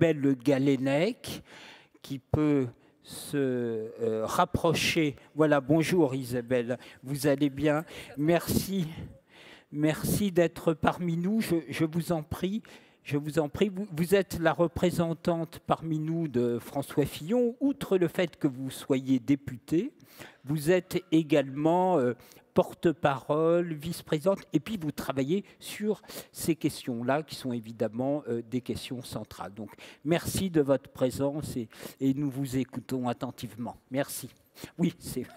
belle Galénec qui peut se euh, rapprocher. Voilà, bonjour Isabelle, vous allez bien Merci, merci d'être parmi nous, je vous en prie. Je vous en prie, vous, êtes la représentante parmi nous de François Fillon. Outre le fait que vous soyez député, vous êtes également euh, porte-parole, vice-présidente, et puis vous travaillez sur ces questions-là, qui sont évidemment euh, des questions centrales. Donc merci de votre présence et, nous vous écoutons attentivement. Merci. Oui, c'est.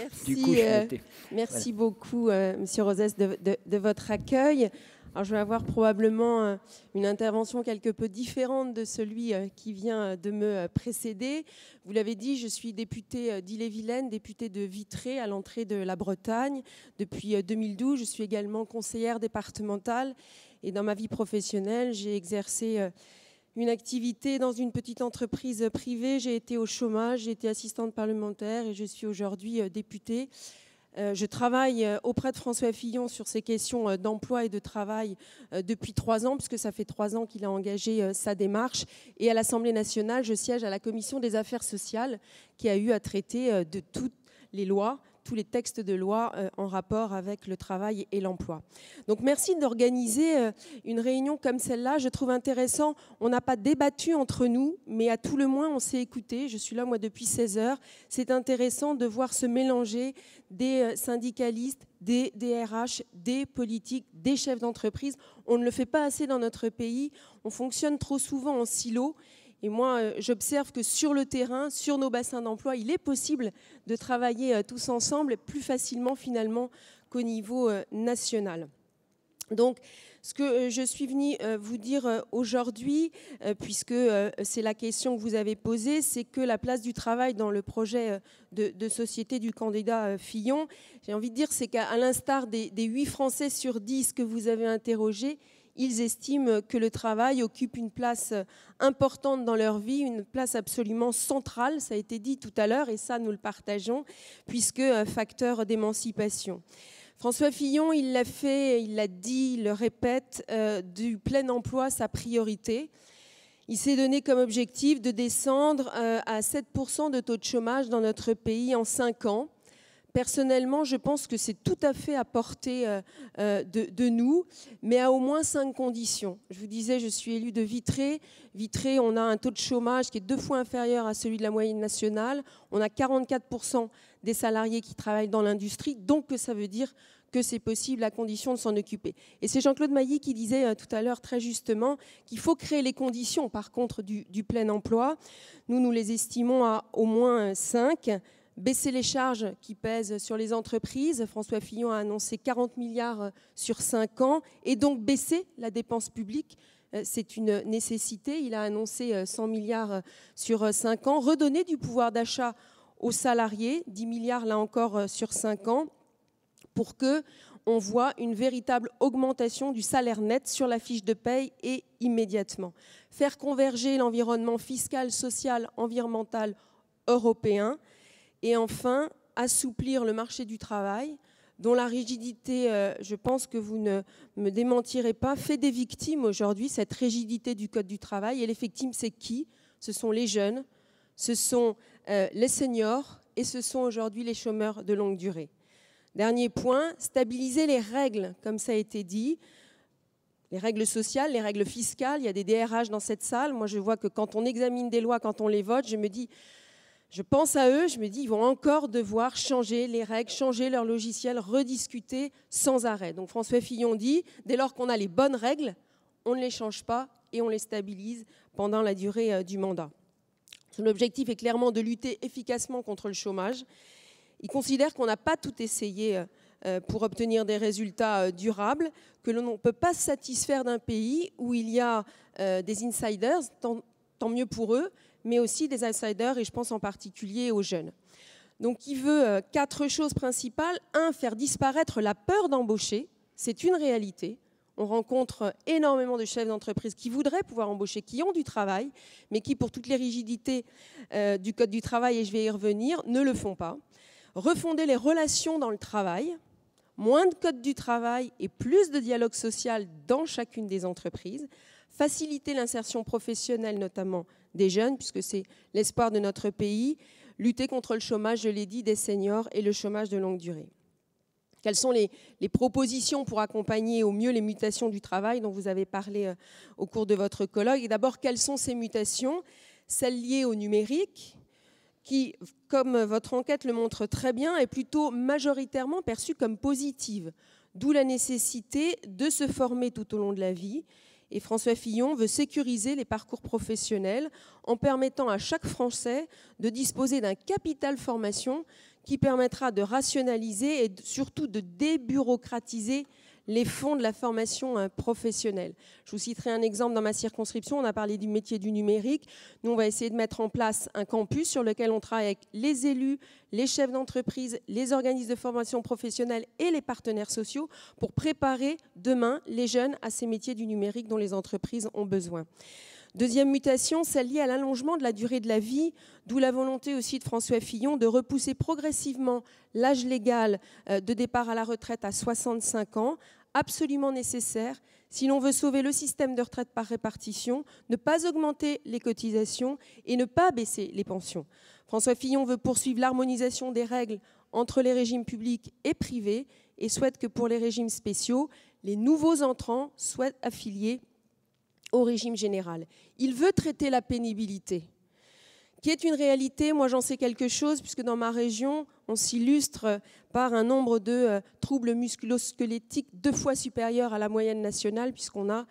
Merci, du coup, euh, merci beaucoup, Monsieur Rosès, de votre accueil. Alors, je vais avoir probablement euh, une intervention quelque peu différente de celui euh, qui vient euh, de me précéder. Vous l'avez dit, je suis députée d'Ille-et-Vilaine, députée de Vitré à l'entrée de la Bretagne. Depuis 2012, je suis également conseillère départementale et dans ma vie professionnelle, j'ai exercé une activité dans une petite entreprise privée. J'ai été au chômage, j'ai été assistante parlementaire et je suis aujourd'hui députée. Euh, je travaille euh, auprès de François Fillon sur ces questions euh, d'emploi et de travail depuis trois ans, puisque ça fait trois ans qu'il a engagé sa démarche. Et à l'Assemblée nationale, je siège à la Commission des affaires sociales, qui a eu à traiter de toutes les lois tous les textes de loi euh, en rapport avec le travail et l'emploi. Donc merci d'organiser euh, une réunion comme celle-là. Je trouve intéressant, on n'a pas débattu entre nous, mais à tout le moins on s'est écouté. Je suis là moi depuis 16 heures. C'est intéressant de voir se mélanger des euh, syndicalistes, des DRH, des politiques, des chefs d'entreprise. On ne le fait pas assez dans notre pays. On fonctionne trop souvent en silos. Et moi, euh, j'observe que sur le terrain, sur nos bassins d'emploi, il est possible de travailler euh, tous ensemble plus facilement finalement qu'au niveau euh, national. Donc, ce que je suis venue vous dire aujourd'hui, puisque c'est la question que vous avez posée, c'est que la place du travail dans le projet de, société du candidat Fillon, j'ai envie de dire, c'est qu'à l'instar des, huit Français sur 10 que vous avez interrogés, ils estiment que le travail occupe une place importante dans leur vie, une place absolument centrale, ça a été dit tout à l'heure, et ça nous le partageons, puisque un euh, facteur d'émancipation. François Fillon, il l'a fait, il l'a dit, il le répète, euh, du plein emploi sa priorité. Il s'est donné comme objectif de descendre euh, à 7% de taux de chômage dans notre pays en 5 ans personnellement, je pense que c'est tout à fait à portée euh, euh, de, nous, mais à au moins cinq conditions. Je vous disais, je suis élue de Vitré. Vitré, on a un taux de chômage qui est deux fois inférieur à celui de la moyenne nationale. On a 44% des salariés qui travaillent dans l'industrie, donc ça veut dire que c'est possible à condition de s'en occuper. Et c'est Jean-Claude Mailly qui disait euh, tout à l'heure très justement qu'il faut créer les conditions, par contre, du, du, plein emploi. Nous, nous les estimons à au moins cinq baisser les charges qui pèsent sur les entreprises. François Fillon a annoncé 40 milliards sur 5 ans et donc baisser la dépense publique. Euh, c'est une nécessité. Il a annoncé 100 euh, milliards euh, sur 5 ans. Redonner du pouvoir d'achat aux salariés, 10 milliards là encore sur 5 ans, pour que on voit une véritable augmentation du salaire net sur la fiche de paye et immédiatement. Faire converger l'environnement fiscal, social, environnemental européen, et enfin, assouplir le marché du travail, dont la rigidité, euh, je pense que vous ne me démentirez pas, fait des victimes aujourd'hui, cette rigidité du Code du travail. Et les victimes, c'est qui Ce sont les jeunes, ce sont euh, les seniors et ce sont aujourd'hui les chômeurs de longue durée. Dernier point, stabiliser les règles, comme ça a été dit. Les règles sociales, les règles fiscales, il y a des DRH dans cette salle. Moi, je vois que quand on examine des lois, quand on les vote, je me dis, je pense à eux, je me dis, ils vont encore devoir changer les règles, changer leur logiciel, rediscuter sans arrêt. Donc François Fillon dit, dès lors qu'on a les bonnes règles, on ne les change pas et on les stabilise pendant la durée euh, du mandat. Son objectif est clairement de lutter efficacement contre le chômage. Il considère qu'on n'a pas tout essayé euh, euh, pour obtenir des résultats durables, que l'on ne peut pas se satisfaire d'un pays où il y a des insiders, tant, mieux pour eux, mais aussi des outsiders, et je pense en particulier aux jeunes. Donc il veut euh, quatre choses principales. Un, faire disparaître la peur d'embaucher. C'est une réalité. On rencontre énormément de chefs d'entreprise qui voudraient pouvoir embaucher, qui ont du travail, mais qui, pour toutes les rigidités euh, du Code du travail, et je vais y revenir, ne le font pas. Refonder les relations dans le travail, moins de Code du travail et plus de dialogue social dans chacune des entreprises, faciliter l'insertion professionnelle notamment des jeunes, puisque c'est l'espoir de notre pays, lutter contre le chômage, je l'ai dit, des seniors et le chômage de longue durée. Quelles sont les, les, propositions pour accompagner au mieux les mutations du travail dont vous avez parlé euh, au cours de votre colloque Et d'abord, quelles sont ces mutations Celles liées au numérique, qui, comme votre enquête le montre très bien, est plutôt majoritairement perçue comme positive, d'où la nécessité de se former tout au long de la vie et François Fillon veut sécuriser les parcours professionnels en permettant à chaque Français de disposer d'un capital formation qui permettra de rationaliser et surtout de débureaucratiser les fonds de la formation euh, professionnelle. Je vous citerai un exemple dans ma circonscription. On a parlé du métier du numérique. Nous, on va essayer de mettre en place un campus sur lequel on travaille avec les élus, les chefs d'entreprise, les organismes de formation professionnelle et les partenaires sociaux pour préparer demain les jeunes à ces métiers du numérique dont les entreprises ont besoin. Deuxième mutation, celle liée à l'allongement de la durée de la vie, d'où la volonté aussi de François Fillon de repousser progressivement l'âge légal euh, de départ à la retraite à 65 ans, absolument nécessaire si l'on veut sauver le système de retraite par répartition, ne pas augmenter les cotisations et ne pas baisser les pensions. François Fillon veut poursuivre l'harmonisation des règles entre les régimes publics et privés et souhaite que pour les régimes spéciaux, les nouveaux entrants soient affiliés au régime général. Il veut traiter la pénibilité, qui est une réalité. Moi, j'en sais quelque chose, puisque dans ma région, on s'illustre par un nombre de euh, troubles musculosquelettiques deux fois supérieur à la moyenne nationale, puisqu'on a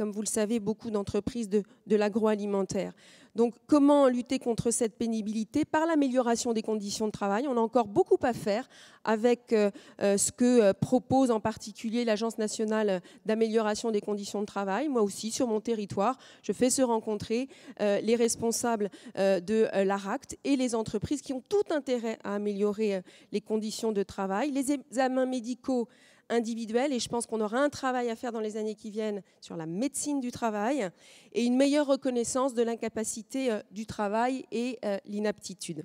comme vous le savez, beaucoup d'entreprises de, l'agroalimentaire. Donc comment lutter contre cette pénibilité Par l'amélioration des conditions de travail. On a encore beaucoup à faire avec euh, euh, ce que euh, propose en particulier l'Agence nationale d'amélioration des conditions de travail. Moi aussi, sur mon territoire, je fais se rencontrer les responsables de l'ARACT et les entreprises qui ont tout intérêt à améliorer les conditions de travail. Les examens médicaux et je pense qu'on aura un travail à faire dans les années qui viennent sur la médecine du travail et une meilleure reconnaissance de l'incapacité euh, du travail et euh, l'inaptitude.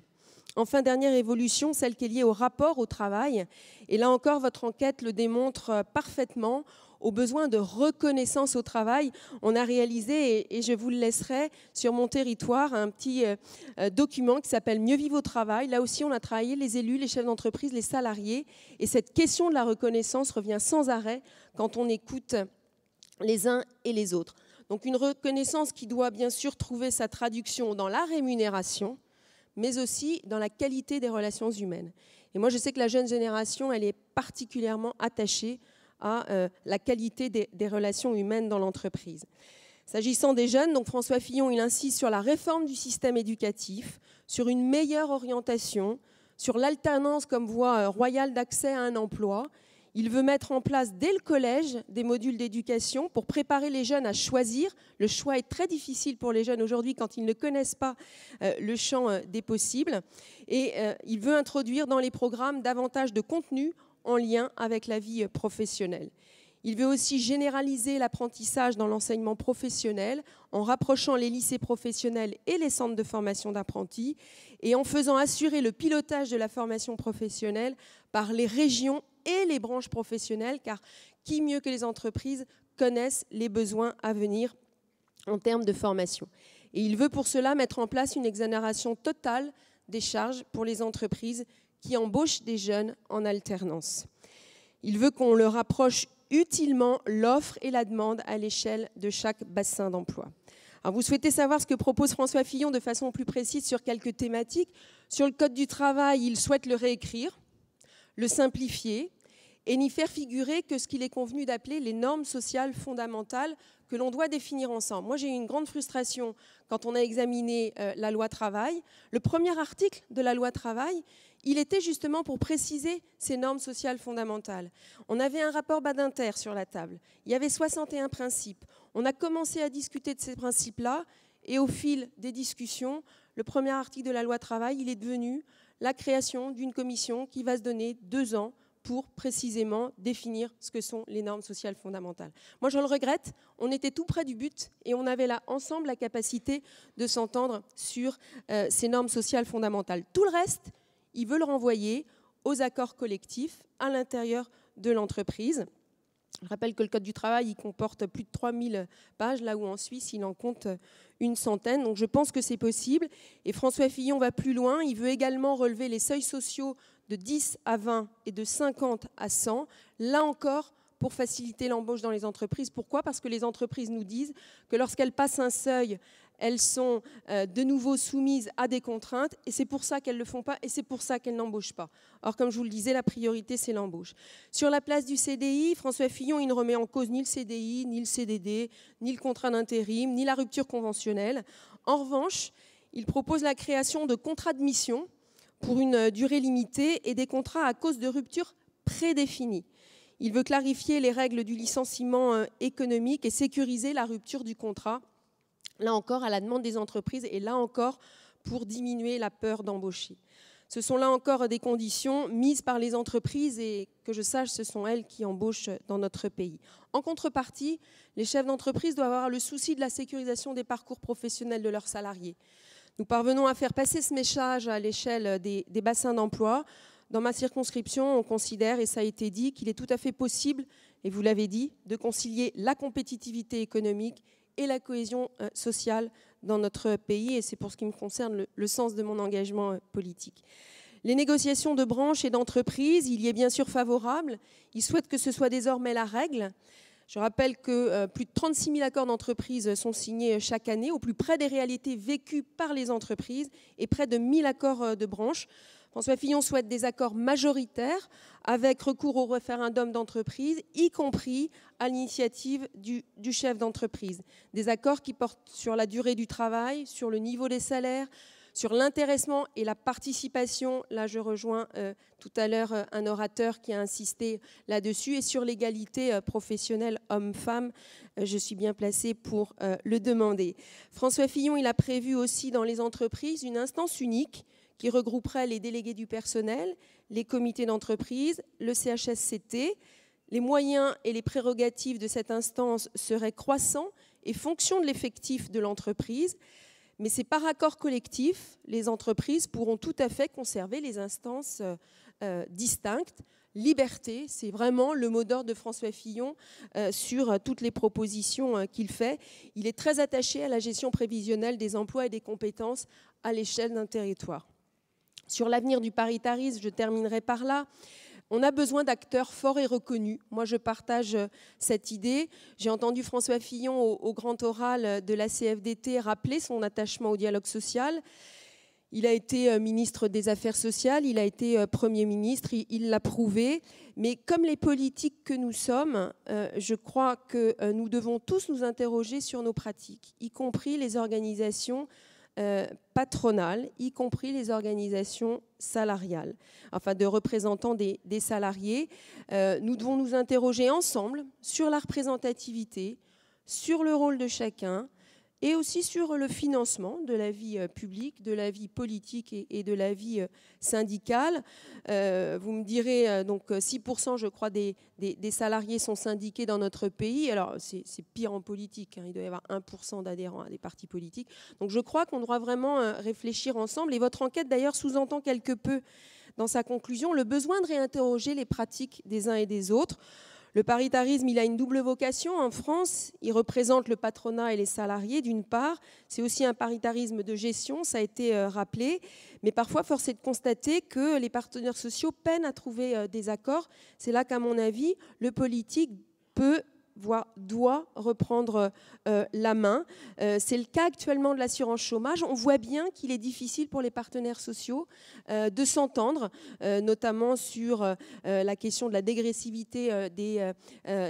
Enfin, dernière évolution, celle qui est liée au rapport au travail. Et là encore, votre enquête le démontre euh, parfaitement au besoin de reconnaissance au travail. On a réalisé, et, je vous le laisserai sur mon territoire, un petit euh, euh, document qui s'appelle Mieux vivre au travail. Là aussi, on a travaillé les élus, les chefs d'entreprise, les salariés. Et cette question de la reconnaissance revient sans arrêt quand on écoute les uns et les autres. Donc une reconnaissance qui doit bien sûr trouver sa traduction dans la rémunération, mais aussi dans la qualité des relations humaines. Et moi, je sais que la jeune génération, elle est particulièrement attachée à euh, la qualité des, relations humaines dans l'entreprise. S'agissant des jeunes, donc François Fillon, il insiste sur la réforme du système éducatif, sur une meilleure orientation, sur l'alternance comme voie euh, royale d'accès à un emploi. Il veut mettre en place dès le collège des modules d'éducation pour préparer les jeunes à choisir. Le choix est très difficile pour les jeunes aujourd'hui quand ils ne connaissent pas euh, le champ des possibles. Et il veut introduire dans les programmes davantage de contenus en lien avec la vie euh, professionnelle. Il veut aussi généraliser l'apprentissage dans l'enseignement professionnel en rapprochant les lycées professionnels et les centres de formation d'apprentis et en faisant assurer le pilotage de la formation professionnelle par les régions et les branches professionnelles, car qui mieux que les entreprises connaissent les besoins à venir en termes de formation. Et il veut pour cela mettre en place une exonération totale des charges pour les entreprises qui embauche des jeunes en alternance. Il veut qu'on leur approche utilement l'offre et la demande à l'échelle de chaque bassin d'emploi. Alors vous souhaitez savoir ce que propose François Fillon de façon plus précise sur quelques thématiques. Sur le Code du travail, il souhaite le réécrire, le simplifier et n'y faire figurer que ce qu'il est convenu d'appeler les normes sociales fondamentales que l'on doit définir ensemble. Moi, j'ai eu une grande frustration quand on a examiné euh, la loi travail. Le premier article de la loi travail, il était justement pour préciser ces normes sociales fondamentales. On avait un rapport Badinter sur la table. Il y avait 61 principes. On a commencé à discuter de ces principes-là et au fil des discussions, le premier article de la loi travail, il est devenu la création d'une commission qui va se donner deux ans pour précisément définir ce que sont les normes sociales fondamentales. Moi, je le regrette, on était tout près du but et on avait là ensemble la capacité de s'entendre sur euh, ces normes sociales fondamentales. Tout le reste, il veut le renvoyer aux accords collectifs à l'intérieur de l'entreprise. Je rappelle que le Code du travail, il comporte plus de 3000 pages, là où en Suisse, il en compte une centaine. Donc je pense que c'est possible. Et François Fillon va plus loin. Il veut également relever les seuils sociaux de 10 à 20 et de 50 à 100. Là encore, pour faciliter l'embauche dans les entreprises. Pourquoi Parce que les entreprises nous disent que lorsqu'elles passent un seuil, elles sont euh, de nouveau soumises à des contraintes, et c'est pour ça qu'elles ne le font pas, et c'est pour ça qu'elles n'embauchent pas. Or, comme je vous le disais, la priorité, c'est l'embauche. Sur la place du CDI, François Fillon, ne remet en cause ni le CDI, ni le CDD, ni le contrat d'intérim, ni la rupture conventionnelle. En revanche, il propose la création de contrats de mission pour une euh, durée limitée et des contrats à cause de rupture prédéfinie. Il veut clarifier les règles du licenciement euh, économique et sécuriser la rupture du contrat là encore à la demande des entreprises et là encore pour diminuer la peur d'embaucher. Ce sont là encore des conditions mises par les entreprises et que je sache, ce sont elles qui embauchent dans notre pays. En contrepartie, les chefs d'entreprise doivent avoir le souci de la sécurisation des parcours professionnels de leurs salariés. Nous parvenons à faire passer ce message à l'échelle des, bassins d'emploi. Dans ma circonscription, on considère, et ça a été dit, qu'il est tout à fait possible, et vous l'avez dit, de concilier la compétitivité économique et la cohésion euh, sociale dans notre pays, et c'est pour ce qui me concerne le, sens de mon engagement euh, politique. Les négociations de branches et d'entreprises, il y est bien sûr favorable. Il souhaite que ce soit désormais la règle. Je rappelle que euh, plus de 36 000 accords d'entreprise sont signés chaque année, au plus près des réalités vécues par les entreprises, et près de 1 000 accords de branches. François Fillon souhaite des accords majoritaires avec recours au référendum d'entreprise, y compris à l'initiative du, chef d'entreprise. Des accords qui portent sur la durée du travail, sur le niveau des salaires, sur l'intéressement et la participation. Là, je rejoins euh, tout à l'heure euh, un orateur qui a insisté là-dessus. Et sur l'égalité euh, professionnelle homme-femme, je suis bien placée pour le demander. François Fillon, il a prévu aussi dans les entreprises une instance unique qui regrouperait les délégués du personnel, les comités d'entreprise, le CHSCT. Les moyens et les prérogatives de cette instance seraient croissants et fonction de l'effectif de l'entreprise, mais c'est par accord collectif, les entreprises pourront tout à fait conserver les instances euh, distinctes. Liberté, c'est vraiment le mot d'ordre de François Fillon euh, sur euh, toutes les propositions qu'il fait. Il est très attaché à la gestion prévisionnelle des emplois et des compétences à l'échelle d'un territoire. Sur l'avenir du paritarisme, je terminerai par là. On a besoin d'acteurs forts et reconnus. Moi, je partage euh, cette idée. J'ai entendu François Fillon au, grand oral euh, de la CFDT rappeler son attachement au dialogue social. Il a été euh, ministre des Affaires sociales, il a été Premier ministre, il l'a prouvé. Mais comme les politiques que nous sommes, je crois que nous devons tous nous interroger sur nos pratiques, y compris les organisations euh, patronales, y compris les organisations salariales, enfin de représentants des, salariés. Euh, nous devons nous interroger ensemble sur la représentativité, sur le rôle de chacun, et aussi sur le financement de la vie euh, publique, de la vie politique et, de la vie euh, syndicale. Euh, vous me direz, donc 6%, je crois, des, salariés sont syndiqués dans notre pays. Alors, c'est pire en politique, hein. il doit y avoir 1% d'adhérents à des partis politiques. Donc, je crois qu'on doit vraiment réfléchir ensemble. Et votre enquête, d'ailleurs, sous-entend quelque peu, dans sa conclusion, le besoin de réinterroger les pratiques des uns et des autres. Le paritarisme, il a une double vocation en France. Il représente le patronat et les salariés, d'une part. C'est aussi un paritarisme de gestion, ça a été euh, rappelé. Mais parfois, force est de constater que les partenaires sociaux peinent à trouver euh, des accords. C'est là qu'à mon avis, le politique peut voire doit reprendre euh, la main. Euh, c'est le cas actuellement de l'assurance chômage. On voit bien qu'il est difficile pour les partenaires sociaux euh, de s'entendre, notamment sur la question de la dégressivité des,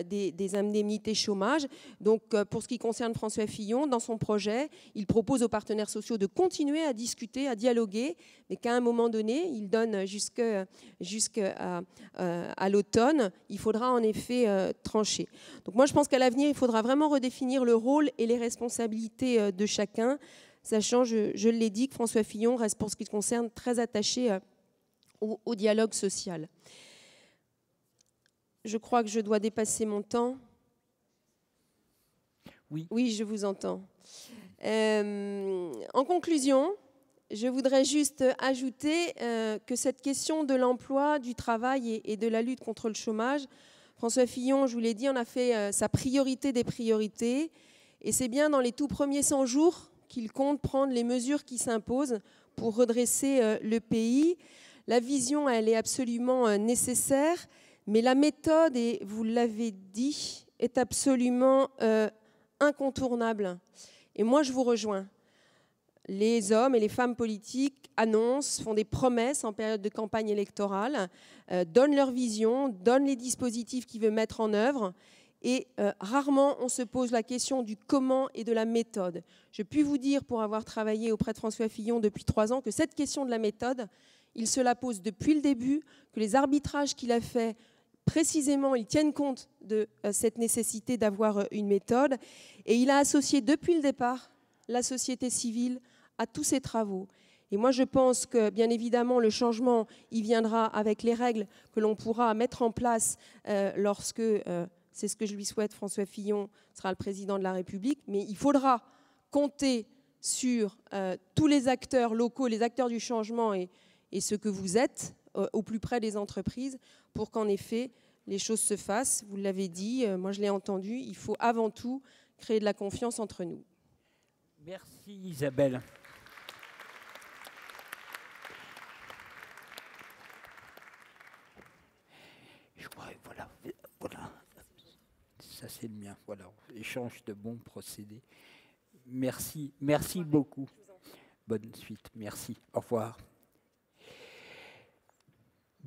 des, indemnités chômage. Donc, pour ce qui concerne François Fillon, dans son projet, il propose aux partenaires sociaux de continuer à discuter, à dialoguer, mais qu'à un moment donné, il donne jusqu'à à, l'automne, il faudra en effet trancher. Donc, moi, je pense qu'à l'avenir, il faudra vraiment redéfinir le rôle et les responsabilités euh, de chacun, sachant, je, je l'ai dit, que François Fillon reste, pour ce qui le concerne, très attaché euh, au, dialogue social. Je crois que je dois dépasser mon temps. Oui. Oui, je vous entends. Euh, en conclusion, je voudrais juste ajouter que cette question de l'emploi, du travail et, de la lutte contre le chômage François Fillon, je vous l'ai dit, on a fait euh, sa priorité des priorités. Et c'est bien dans les tout premiers 100 jours qu'il compte prendre les mesures qui s'imposent pour redresser euh, le pays. La vision, elle est absolument euh, nécessaire, mais la méthode, et vous l'avez dit, est absolument incontournable. Et moi, je vous rejoins les hommes et les femmes politiques annoncent, font des promesses en période de campagne électorale, euh, donnent leur vision, donnent les dispositifs qu'ils veulent mettre en œuvre. Et euh, rarement on se pose la question du comment et de la méthode. Je puis vous dire, pour avoir travaillé auprès de François Fillon depuis trois ans, que cette question de la méthode, il se la pose depuis le début, que les arbitrages qu'il a faits précisément, ils tiennent compte de euh, cette nécessité d'avoir une méthode. Et il a associé depuis le départ la société civile, à tous ces travaux. Et moi, je pense que, bien évidemment, le changement, il viendra avec les règles que l'on pourra mettre en place euh, lorsque, euh, c'est ce que je lui souhaite, François Fillon sera le président de la République, mais il faudra compter sur euh, tous les acteurs locaux, les acteurs du changement et, et ce que vous êtes au plus près des entreprises pour qu'en effet les choses se fassent. Vous l'avez dit, moi je l'ai entendu, il faut avant tout créer de la confiance entre nous. Merci Isabelle. c'est le mien. Voilà, échange de bons procédés. Merci, merci beaucoup. Bonne suite, merci, au revoir.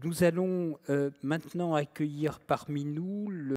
Nous allons euh, maintenant accueillir parmi nous le